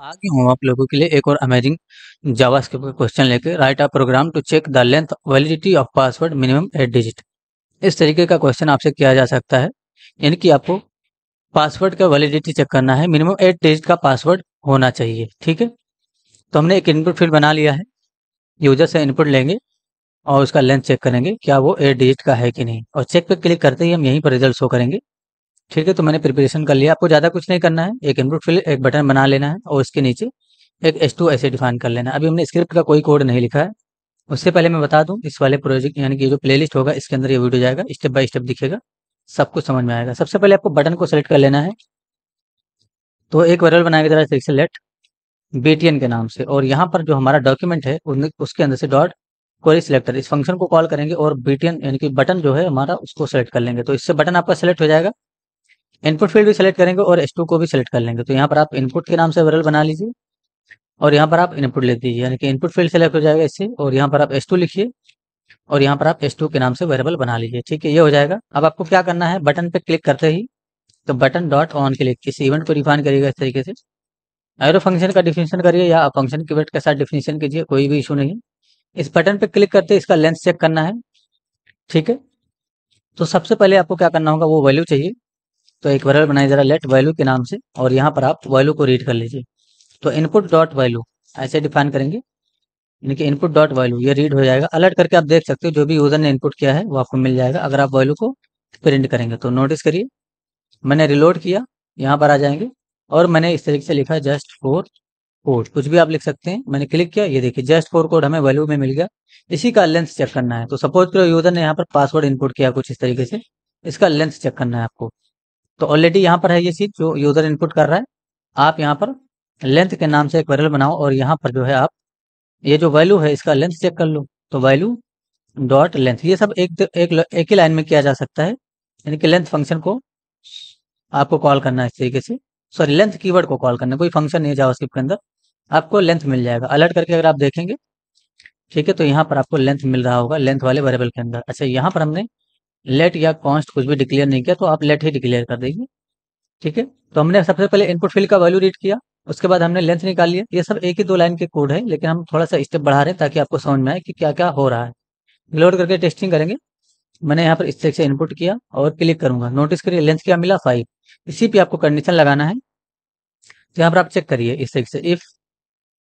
आ गया हूँ आप लोगों के लिए एक और अमेजिंग जावास्क्रिप्ट का क्वेश्चन लेके write a program to check the length validity of password minimum eight digit इस तरीके का क्वेश्चन आपसे किया जा सकता है यानी कि आपको पासवर्ड का वैलिडिटी चेक करना है मिनिमम एट डिजिट का पासवर्ड होना चाहिए ठीक है तो हमने एक इनपुट फील्ड बना लिया है यूजर से इनपुट लेंगे और उसका लेंथ चेक करेंगे क्या वो एट डिजिट का है कि नहीं और चेक पर क्लिक करते ही हम यहीं पर रिजल्ट शो करेंगे ठीक है तो मैंने प्रिपरेशन कर लिया आपको ज़्यादा कुछ नहीं करना है एक इनपुट फिल एक बटन बना लेना है और उसके नीचे एक एस टू ऐसे डिफाइन कर लेना है अभी हमने स्क्रिप्ट का कोई कोड नहीं लिखा है उससे पहले मैं बता दूं इस वाले प्रोजेक्ट यानी कि जो प्लेलिस्ट होगा इसके अंदर ये वीडियो जाएगा स्टेप बाय स्टेप दिखेगा सब कुछ समझ में आएगा सबसे पहले आपको बटन को सेलेक्ट कर लेना है तो एक वेरियल बनाएगा जरा सेलेक्ट बीटीएन के नाम से और यहाँ पर जो हमारा डॉक्यूमेंट है उसके अंदर से डॉट कोई सिलेक्टर इस फंक्शन को कॉल करेंगे और बीटीएन यानी कि बटन जो है हमारा उसको सेलेक्ट कर लेंगे तो इससे बटन आपका सेलेक्ट हो जाएगा इनपुट फील्ड भी सिलेक्ट करेंगे और एस को भी सिलेक्ट कर लेंगे तो यहाँ पर आप इनपुट के नाम से वरल बना लीजिए और यहाँ पर आप इनपुट लिख दीजिए यानी कि इनपुट फील्ड सेलेक्ट हो जाएगा इससे और यहाँ पर आप एस लिखिए और यहाँ पर आप एस के नाम से वेरेबल बना लीजिए ठीक है ये हो जाएगा अब आपको क्या करना है बटन पे क्लिक करते ही तो बटन डॉट ऑन क्लिक किसी इवेंट को रिफाइन करिएगा इस तरीके से एरो फंक्शन का डिफिनेशन करिए या फंक्शन के वेट के साथ डिफिनेशन कीजिए कोई भी इशू नहीं इस बटन पे क्लिक करते इसका लेंथ चेक करना है ठीक है तो सबसे पहले आपको क्या करना होगा वो वैल्यू चाहिए तो एक वेरिएबल बनाइए जरा लेट वैल्यू के नाम से और यहाँ पर आप वैल्यू को रीड कर लीजिए तो इनपुट डॉट वैल्यू ऐसे डिफाइन करेंगे यानी कि इनपुट डॉट वैल्यू ये रीड हो जाएगा अलर्ट करके आप देख सकते हो जो भी यूजर ने इनपुट किया है वो आपको मिल जाएगा अगर आप वैल्यू को प्रिंट करेंगे तो नोटिस करिए मैंने रिलोड किया यहाँ पर आ जाएंगे और मैंने इस तरीके से लिखा जस्ट फोर कोड कुछ भी आप लिख सकते हैं मैंने क्लिक किया ये देखिए जस्ट फोर कोड हमें वैल्यू में मिल गया इसी का लेंथ चेक करना है तो सपोज करो यूजर ने यहाँ पर पासवर्ड इनपुट किया कुछ इस तरीके से इसका लेंथ चेक करना है आपको तो ऑलरेडी यहाँ पर है ये चीज जो यूजर इनपुट कर रहा है आप यहाँ पर लेंथ के नाम से एक वेरिएबल बनाओ और यहाँ पर जो है आप ये जो वैल्यू है इसका लेंथ चेक कर लो तो वैल्यू डॉट लेंथ ये सब एक एक, एक ही लाइन में किया जा सकता है यानी कि लेंथ फंक्शन को आपको कॉल करना है इस तरीके से सॉरी लेंथ कीवर्ड को कॉल करना कोई फंक्शन नहीं है जावास्क्रिप्ट के अंदर आपको लेंथ मिल जाएगा अलर्ट करके अगर आप देखेंगे ठीक है तो यहाँ पर आपको लेंथ मिल रहा होगा लेंथ वाले वेरेबल के अंदर अच्छा यहाँ पर हमने लेट या कॉन्स्ट कुछ भी डिक्लेयर नहीं किया तो आप लेट ही डिक्लेयर कर दीजिए ठीक है तो हमने सबसे पहले इनपुट फील्ड का वैल्यू रीड किया उसके बाद हमने लेंथ निकाल लिया ये सब एक ही दो लाइन के कोड है लेकिन हम थोड़ा सा स्टेप बढ़ा रहे हैं ताकि आपको समझ में आए कि क्या क्या हो रहा है लोड करके टेस्टिंग करेंगे मैंने यहाँ पर इस से इनपुट किया और क्लिक करूंगा नोटिस करिए लेंथ क्या मिला फाइव इसी पे आपको कंडीशन लगाना है तो यहाँ पर आप चेक करिए इस से इफ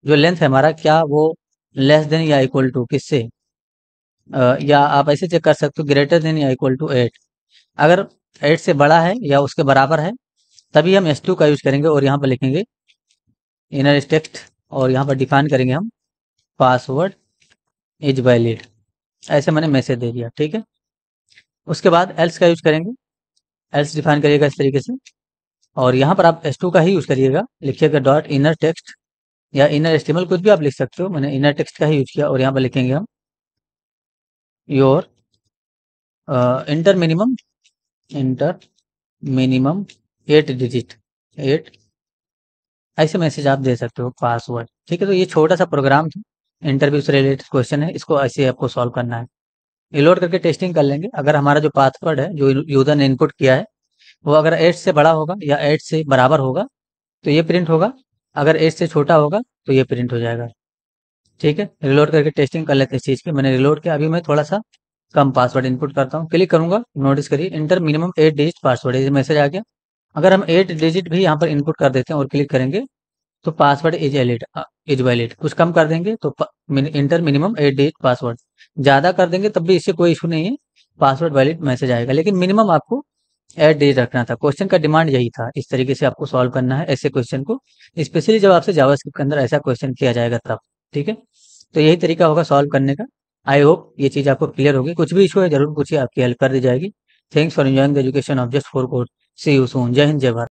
जो लेंथ है हमारा क्या वो लेस देन या इक्वल टू किससे या आप ऐसे चेक कर सकते हो ग्रेटर देन या इक्वल टू एट अगर एट से बड़ा है या उसके बराबर है तभी हम एस टू का यूज करेंगे और यहाँ पर लिखेंगे इनर टेक्स्ट और यहाँ पर डिफाइन करेंगे हम पासवर्ड इज वैलिड ऐसे मैंने मैसेज दे दिया ठीक है उसके बाद एल्स का यूज करेंगे एल्स डिफाइन करिएगा इस तरीके से और यहाँ पर आप एस टू का ही यूज करिएगा लिखिएगा डॉट इनर टेक्स्ट या इनर एस्टिमल कुछ भी आप लिख सकते हो मैंने इनर टेक्स्ट का ही यूज किया और यहाँ पर लिखेंगे हम your uh, enter minimum enter minimum eight digit eight ऐसे मैसेज आप दे सकते हो पासवर्ड ठीक है तो ये छोटा सा प्रोग्राम था इंटरव्यू से रिलेटेड क्वेश्चन है इसको ऐसे आपको सॉल्व करना है लोड करके टेस्टिंग कर लेंगे अगर हमारा जो पासवर्ड है जो यूजर ने इनपुट किया है वो अगर एट से बड़ा होगा या एट से बराबर होगा तो ये प्रिंट होगा अगर एट से छोटा होगा तो ये प्रिंट हो जाएगा ठीक है रिलोड करके टेस्टिंग कर लेते हैं इस चीज़ की मैंने रिलोड किया अभी मैं थोड़ा सा कम पासवर्ड इनपुट करता हूँ क्लिक करूंगा नोटिस करिए enter minimum eight digit password ये मैसेज आ गया अगर हम एट डिजिट भी यहाँ पर इनपुट कर देते हैं और क्लिक करेंगे तो password is valid is valid कुछ कम कर देंगे तो enter minimum eight digit password ज़्यादा कर देंगे तब भी इससे कोई इशू नहीं है पासवर्ड वैलिड मैसेज आएगा लेकिन मिनिमम आपको एट डिजिट रखना था क्वेश्चन का डिमांड यही था इस तरीके से आपको सॉल्व करना है ऐसे क्वेश्चन को स्पेशली जब आपसे जावा के अंदर ऐसा क्वेश्चन किया जाएगा तब ठीक है तो यही तरीका होगा सॉल्व करने का आई होप ये चीज़ आपको क्लियर होगी कुछ भी इशू है जरूर पूछिए आपकी हेल्प कर दी जाएगी thanks for enjoying the education of just for course see you soon जय हिंद जय भारत